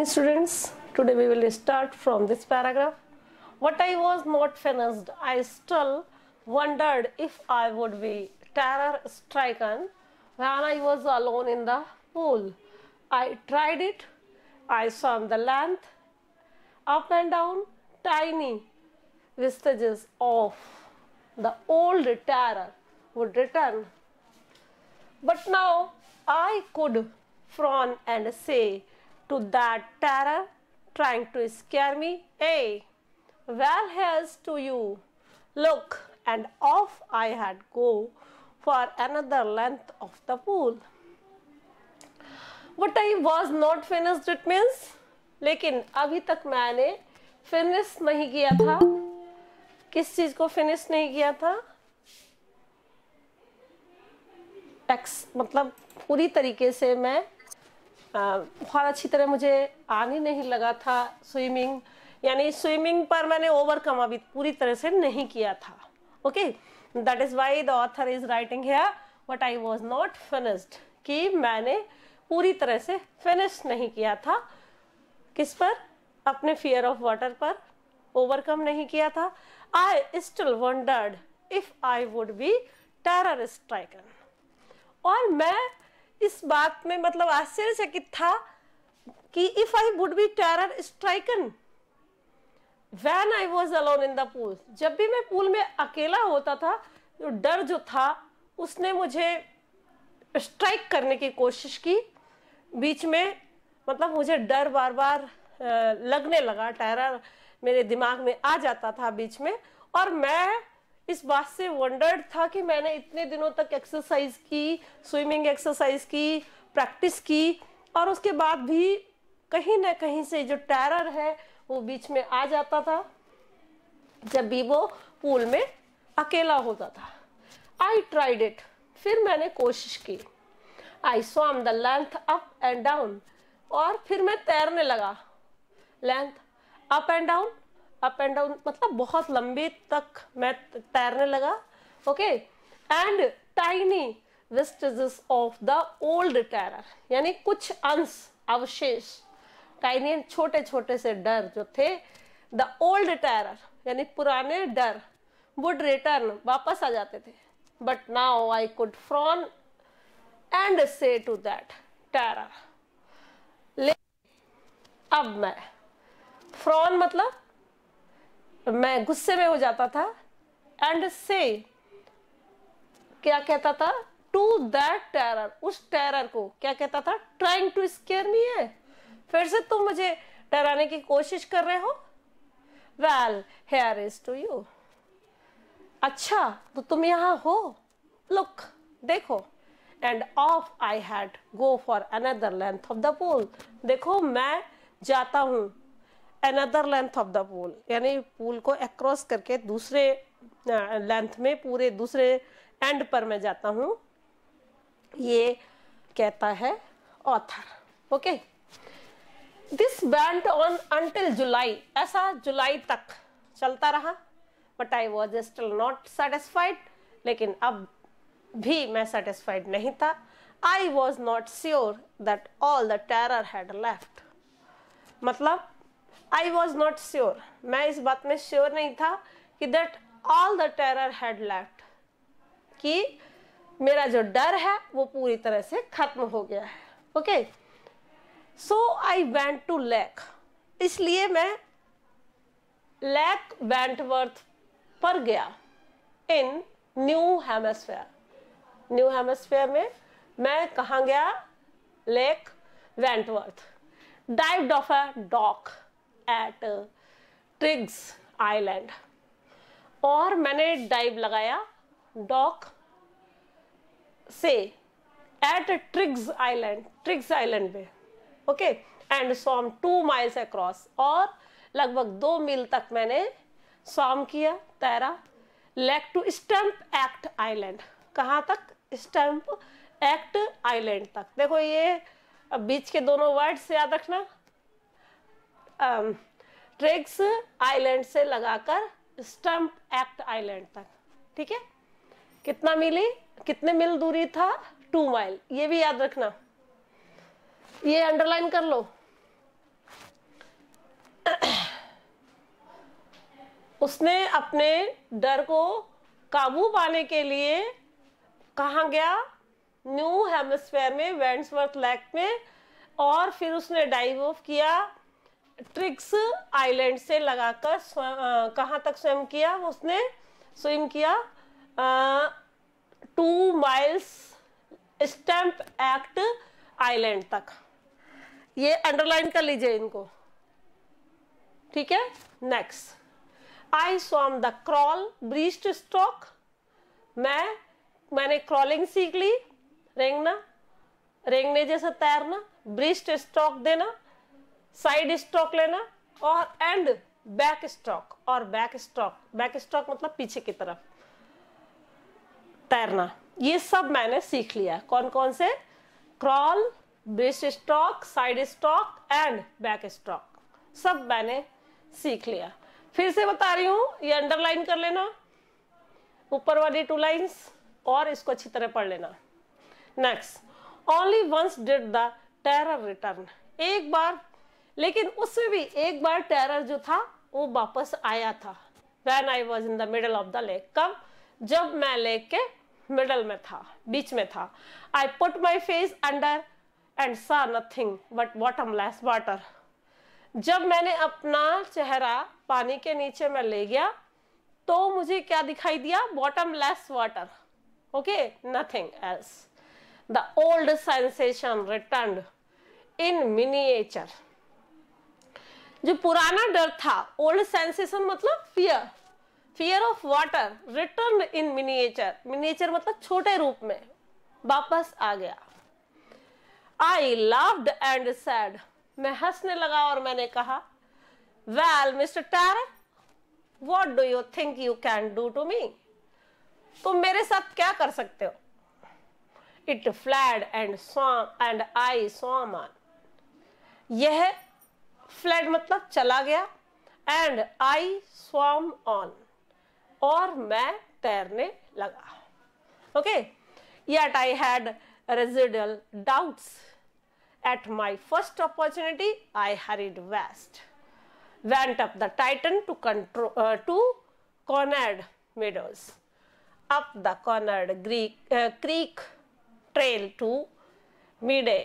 morning students today we will start from this paragraph what i was not finished. i still wondered if i would be terror stricken when i was alone in the pool i tried it i swam the length up and down tiny vestiges of the old terror would return but now i could frown and say to that terror trying to scare me? Hey, well here's to you. Look, and off I had go for another length of the pool. But I was not finished it means लेकिन अभी तक मैंने finish नहीं किया था किस चीज को फिनिश नहीं किया था टैक्स मतलब पूरी तरीके से मैं बहुत अच्छी तरह मुझे आने नहीं लगा था स्विमिंग यानी स्विमिंग पर मैंने ओवरकम अभी पूरी तरह से नहीं किया था okay that is why the author is writing here what I was not finished कि मैंने पूरी तरह से फिनिश नहीं किया था किस पर अपने फियर ऑफ वाटर पर ओवरकम नहीं किया था I still wondered if I would be terror stricken और मैं इस बात में मतलब आश्चर्यचकित था कि if I would be terror stricken when I was alone in the pool जब भी मैं पूल में अकेला होता था तो डर जो था उसने मुझे स्ट्राइक करने की कोशिश की बीच में मतलब मुझे डर बार बार लगने लगा टेरर मेरे दिमाग में आ जाता था बीच में और मैं इस बात से वंडर्ड था कि मैंने इतने दिनों तक एक्सरसाइज की स्विमिंग एक्सरसाइज की प्रैक्टिस की और उसके बाद भी कहीं ना कहीं से जो टैरर है वो बीच में आ जाता था जब भी वो पूल में अकेला होता था आई ट्राइड इट फिर मैंने कोशिश की I swam the length up and down और फिर मैं तैरने लगा length up and down up and down मतलब बहुत लंबे तक मैं तैरने लगा okay and tiny vestiges of the old terror यानी कुछ अंश अवशेष टाइनी छोटे छोटे से डर जो थे द ओल्ड टेरर यानी पुराने डर वुड रिटर्न वापस आ जाते थे but now I could frown and say to that terror ले अब मैं फ्रॉन मतलब मैं गुस्से में हो जाता था एंड से क्या कहता था टू दैट टेरर उस टेरर को क्या कहता था ट्राइंग टू स्केयर मी है फिर से तुम मुझे डराने की कोशिश कर रहे हो well here is to you अच्छा तो तुम यहां हो लुक देखो and off I had go for another length of the pool देखो मैं जाता हूं another length of the pool यानी पूल को अक्रॉस करके दूसरे लेंथ में पूरे दूसरे एंड पर मैं जाता हूँ ये कहता है author okay this went on until July ऐसा जुलाई तक चलता रहा but I was still not satisfied लेकिन अब भी मैं सेटिस्फाइड नहीं था I was not sure that all the terror had left मतलब आई वॉज नॉट श्योर मैं इस बात में श्योर नहीं था कि that all the terror had left कि मेरा जो डर है वो पूरी तरह से खत्म हो गया है okay so I went to lake इसलिए मैं लैक वेंटवर्थ पर गया in New Hampshire New Hampshire में मैं कहाँ गया lake Wentworth dive off a dock at Triggs island और मैंने डाइव लगाया डॉक से at Triggs island Triggs island पे okay and swam two miles across और लगभग दो मील तक मैंने सॉम किया तैरा lake to Stamp Act island कहाँ तक स्टम्प एक्ट आइलैंड तक देखो ये बीच के दोनों वर्ड्स याद रखना ट्रेक्स um, आइलैंड से लगाकर स्टम्प एक्ट आइलैंड तक ठीक है कितना मिली कितने मील दूरी था टू माइल ये भी याद रखना ये अंडरलाइन कर लो उसने अपने डर को काबू पाने के लिए कहा गया न्यू हेमस्फेयर में वेंट्सवर्थ लेक में और फिर उसने डाइव ऑफ किया ट्रिक्स आइलैंड से लगाकर कहाँ तक स्वयं किया उसने स्विम किया two miles Stamp Act island तक ये अंडरलाइन कर लीजिए इनको ठीक है next I swam the crawl breast stroke मैं मैंने क्रॉलिंग सीख ली रेंगना रेंगने जैसा तैरना ब्रिस्ट स्ट्रोक देना साइड स्ट्रोक लेना और एंड बैक स्ट्रोक और बैक स्ट्रोक बैक स्ट्रोक मतलब पीछे की तरफ तैरना ये सब मैंने सीख लिया कौन कौन से crawl breast stroke side stroke and back stroke सब मैंने सीख लिया फिर से बता रही हूं ये अंडरलाइन कर लेना ऊपर वाली टू लाइंस और इसको अच्छी तरह पढ़ लेना next only once did the terror return एक बार लेकिन उसमें भी एक बार टेरर जो था वो वापस आया था when I was in the middle of the lake कब जब मैं लेक के मिडल में था बीच में था I put my face under and saw nothing but bottomless water जब मैंने अपना चेहरा पानी के नीचे में ले गया तो मुझे क्या दिखाई दिया bottomless water okay nothing else the old sensation return in miniature जो पुराना डर था ओल्ड सेंसेशन मतलब fear fear of water return in miniature miniature मतलब छोटे रूप में वापस आ गया आई लव्ड एंड सैड मैं हंसने लगा और मैंने कहा well mister terror what do you think you can do to me तुम मेरे साथ क्या कर सकते हो it fled and swam and I मान यह फ्लड मतलब चला गया एंड आई स्वाम ऑन और मैं तैरने लगा okay yet I had residual doubts at my first opportunity I hurried west went up the Tieton to control to Conrad Meadows up the Conrad Greek creek trail to Meade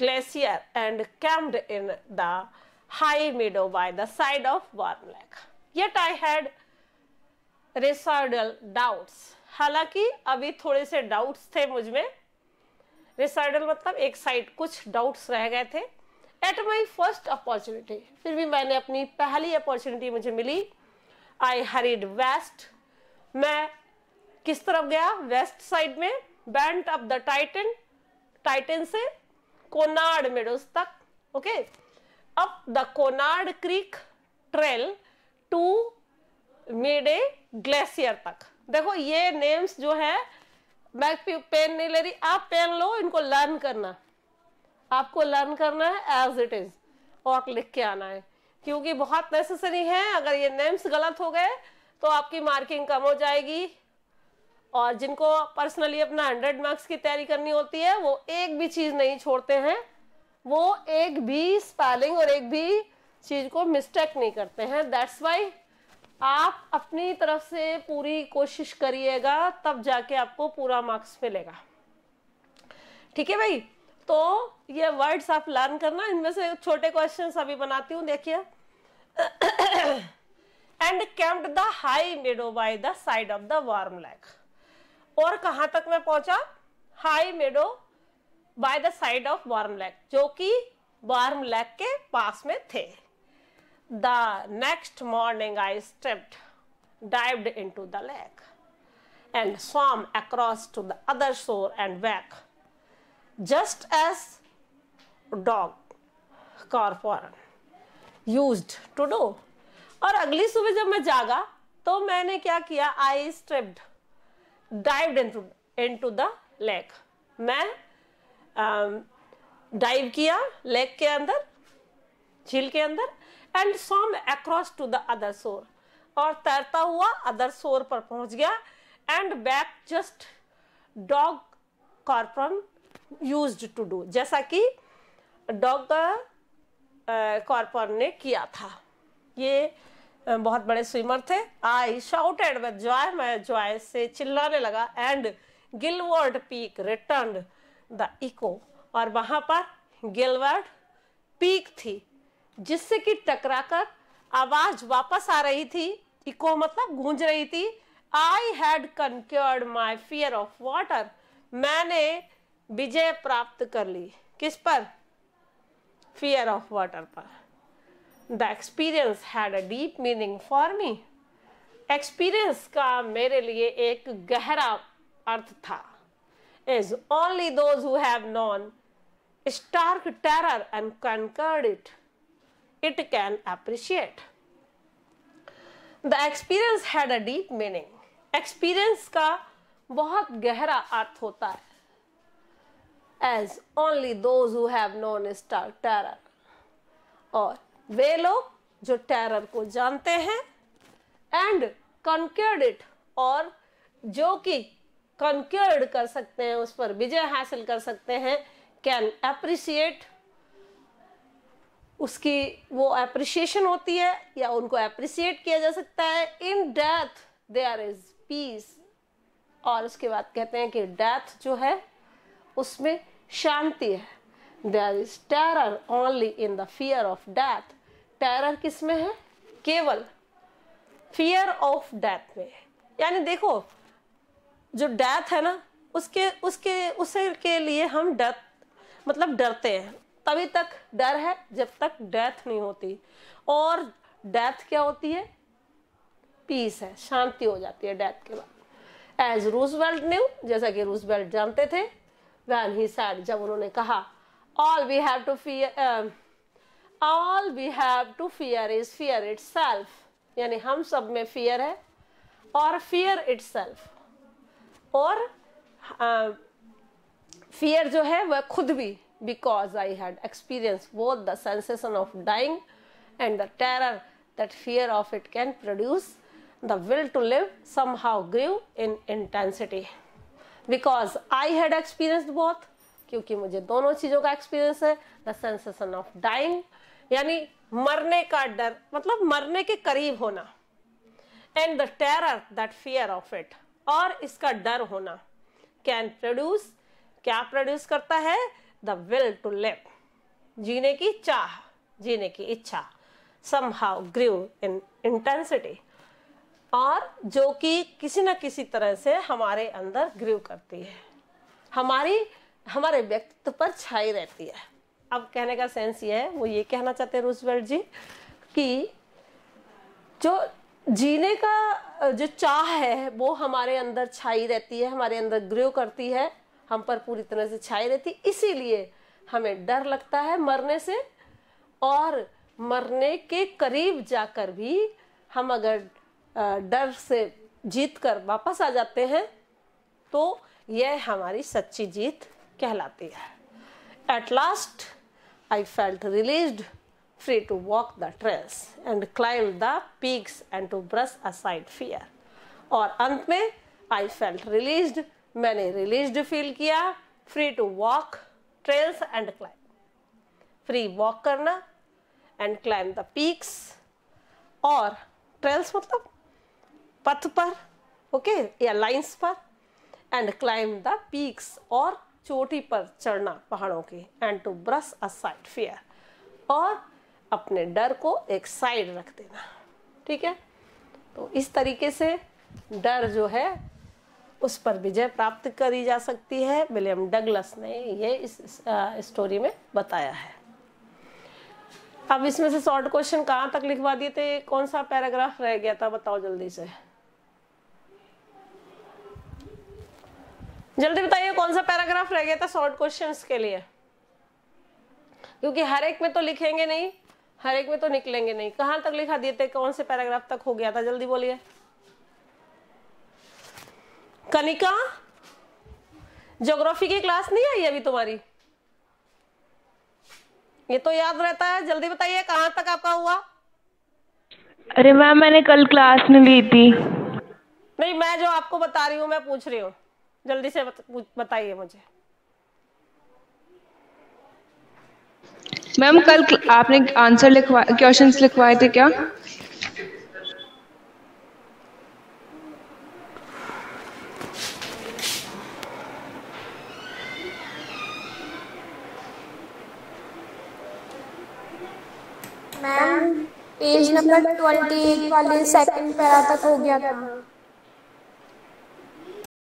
glacier and camped in the high meadow by the side of warm lake. Yet I had residual doubts हालांकि अभी थोड़े से doubts थे मुझ में रेसाइडल मतलब एक side कुछ डाउट्स रह गए थे एट माई फर्स्ट अपॉर्चुनिटी फिर भी मैंने अपनी पहली अपॉर्चुनिटी मुझे मिली आई हरीड वेस्ट मैं किस तरफ गया वेस्ट साइड में bend of the Tieton Tieton से कोनाड मेडोस तक okay okay? Up the Conrad creek trail to Meade glacier तक देखो ये नेम्स जो है मैं पेन नहीं ले रही आप पेन लो इनको लर्न करना आपको लर्न करना है एज इट इज और लिख के आना है क्योंकि बहुत नेसेसरी है अगर ये नेम्स गलत हो गए तो आपकी मार्किंग कम हो जाएगी और जिनको पर्सनली अपना हंड्रेड मार्क्स की तैयारी करनी होती है वो एक भी चीज़ नहीं छोड़ते हैं वो एक भी स्पेलिंग और एक भी चीज को मिस्टेक नहीं करते हैं दैट्स वाई आप अपनी तरफ से पूरी कोशिश करिएगा तब जाके आपको पूरा मार्क्स मिलेगा ठीक है भाई तो ये वर्ड्स आप लर्न करना इनमें से छोटे क्वेश्चन अभी बनाती हूँ देखिए and camped the high meadow by the side of the warm lake और कहाँ तक मैं पहुंचा high meadow by the side of warm lake जो कि वार्म लेक के पास में थे the next morning I stepped dived into the lake and swam across to the other shore and back just as dog corporal use to do और अगली सुबह जब मैं जागा तो मैंने क्या किया I stripped dive into the lake मैं डाइव um, किया लेक के अंदर झील के अंदर and swam across to the other shore और तैरता हुआ अदर शोर पर पहुंच गया and back just dog Corpron use to do जैसा कि डॉग कॉर्पन uh, ने किया था ये uh, बहुत बड़े स्विमर थे आई शाउटेड विद जॉय मैं जॉय से चिल्लाने लगा एंड गिलवर्ड पीक रिटर्न द इको और वहां पर गिलवर्ड पीक थी जिससे कि टकराकर आवाज वापस आ रही थी इको मतलब गूंज रही थी I had conquered my fear of water मैंने विजय प्राप्त कर ली किस पर फियर ऑफ वाटर पर the experience had a deep meaning for me experience का मेरे लिए एक गहरा अर्थ था is only those who have known stark terror and conquered it, it can appreciate. The experience had a deep meaning. Experience ka bahut gehra arth hota hai as only those who have known stark terror or ve log jo terror ko jante hain and conquered it or जो कि कॉन्क्योर्ड कर सकते हैं उस पर विजय हासिल कर सकते हैं कैन अप्रिशिएट उसकी वो अप्रिशिएशन होती है या उनको अप्रिशिएट किया जा सकता है in death there is peace और उसके बाद कहते हैं कि डेथ जो है उसमें शांति है there is terror only in the fear of death terror किस में है केवल फियर ऑफ डेथ में यानी देखो जो डेथ है ना उसके उसके उसे के लिए हम डर मतलब डरते हैं तभी तक डर है जब तक डेथ नहीं होती और डेथ क्या होती है पीस है शांति हो जाती है डेथ के बाद एज रूज बेल्ट न्यू जैसा कि रूज वेल्ट जानते थे वैन ही सैड जब उन्होंने कहा all we have to fear all we have to fear is fear it यानी हम सब में फियर है और फियर इट्स सेल्फ और फियर जो है वह खुद भी बिकॉज आई हैड एक्सपीरियंस वो the sensation of dying and the terror that fear of it can produce will to live somehow grew in intensity because I had experience बहुत क्योंकि मुझे दोनों चीजों का एक्सपीरियंस है द सेंसेशन ऑफ डाइंग यानी मरने का डर मतलब मरने के करीब होना and the terror that fear of it और इसका डर होना कैन प्रोड्यूस क्या प्रोड्यूस करता है द विल टू लिव जीने की चाह जीने की इच्छा somehow grew in intensity और जो कि किसी न किसी तरह से हमारे अंदर ग्रीव करती है हमारी हमारे व्यक्तित्व पर छाई रहती है अब कहने का सेंस ये है वो ये कहना चाहते हैं रूजवेल्ट जी कि जो जीने का जो चाह है वो हमारे अंदर छाई रहती है हमारे अंदर ग्रो करती है हम पर पूरी तरह से छाई रहती है इसीलिए हमें डर लगता है मरने से और मरने के करीब जाकर भी हम अगर डर से जीत कर वापस आ जाते हैं तो यह हमारी सच्ची जीत कहलाती है at last I felt released free to walk the trails and climb the peaks and to brush aside fear. और अंत में I felt released, मैंने released feel किया free to walk trails and climb. Free walk करना and climb the peaks और trails मतलब पथ पर ओके okay, या लाइंस पर एंड क्लाइम द पीक्स और चोटी पर चढ़ना पहाड़ों के and to brush aside fear और अपने डर को एक साइड रख देना ठीक है तो इस तरीके से डर जो है उस पर विजय प्राप्त करी जा सकती है विलियम डगलस ने ये इस, इस आ, स्टोरी में बताया है अब इसमें से शॉर्ट क्वेश्चन कहाँ तक लिखवा दिए थे कौन सा पैराग्राफ रह गया था बताओ जल्दी से जल्दी बताइए कौन सा पैराग्राफ रह गया था शॉर्ट क्वेश्चंस के लिए क्योंकि हर एक में तो लिखेंगे नहीं हर एक में तो निकलेंगे नहीं कहां तक लिखा दिए थे कौन से पैराग्राफ तक हो गया था जल्दी बोलिए कनिका ज्योग्राफी की क्लास नहीं आई अभी तुम्हारी ये तो याद रहता है जल्दी बताइए कहां तक आपका हुआ अरे मैम मैंने कल क्लास नहीं ली थी नहीं मैं जो आपको बता रही हूँ मैं पूछ रही हूँ जल्दी से बताइए मुझे मैम कल आपने आंसर लिखवा क्वेश्चंस लिखवाए थे क्या ma'am page number twenty eight वाले सेकंड पैरा तक हो गया था